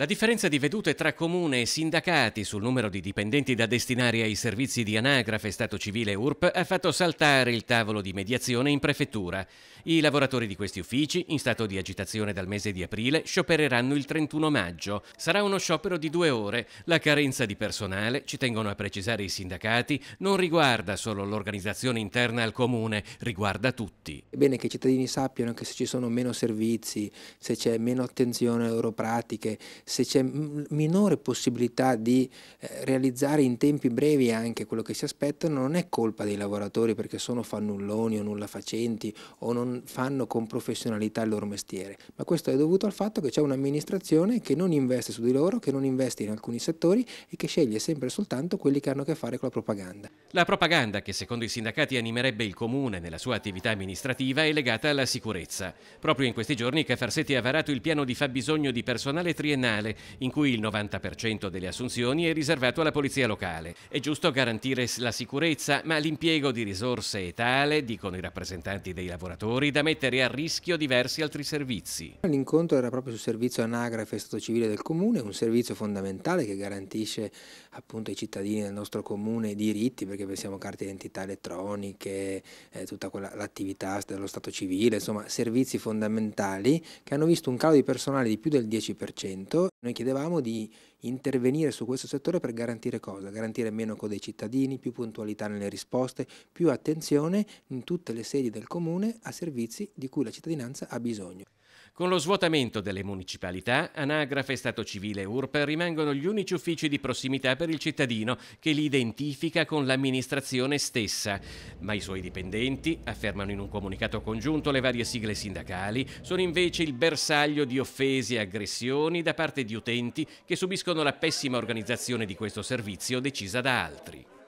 La differenza di vedute tra comune e sindacati sul numero di dipendenti da destinare ai servizi di anagrafe, stato civile URP ha fatto saltare il tavolo di mediazione in prefettura. I lavoratori di questi uffici, in stato di agitazione dal mese di aprile, sciopereranno il 31 maggio. Sarà uno sciopero di due ore. La carenza di personale, ci tengono a precisare i sindacati, non riguarda solo l'organizzazione interna al comune, riguarda tutti. È bene che i cittadini sappiano che se ci sono meno servizi, se c'è meno attenzione a loro pratiche, se c'è minore possibilità di eh, realizzare in tempi brevi anche quello che si aspettano, non è colpa dei lavoratori perché sono fannulloni o nulla facenti o non fanno con professionalità il loro mestiere, ma questo è dovuto al fatto che c'è un'amministrazione che non investe su di loro, che non investe in alcuni settori e che sceglie sempre soltanto quelli che hanno a che fare con la propaganda. La propaganda che secondo i sindacati animerebbe il comune nella sua attività amministrativa è legata alla sicurezza. Proprio in questi giorni Cafarsetti ha varato il piano di fabbisogno di personale triennale nazionale, in cui il 90% delle assunzioni è riservato alla polizia locale. È giusto garantire la sicurezza, ma l'impiego di risorse è tale, dicono i rappresentanti dei lavoratori, da mettere a rischio diversi altri servizi. L'incontro era proprio sul servizio anagrafe e stato civile del comune, un servizio fondamentale che garantisce appunto ai cittadini del nostro comune diritti, perché pensiamo carte identità elettroniche, eh, tutta l'attività dello stato civile, insomma servizi fondamentali che hanno visto un calo di personale di più del 10%, questo noi chiedevamo di intervenire su questo settore per garantire cosa? Garantire meno code ai cittadini, più puntualità nelle risposte, più attenzione in tutte le sedi del comune a servizi di cui la cittadinanza ha bisogno. Con lo svuotamento delle municipalità, Anagrafe, Stato Civile e URP rimangono gli unici uffici di prossimità per il cittadino che li identifica con l'amministrazione stessa. Ma i suoi dipendenti, affermano in un comunicato congiunto le varie sigle sindacali, sono invece il bersaglio di offese e aggressioni da parte parte di utenti che subiscono la pessima organizzazione di questo servizio decisa da altri.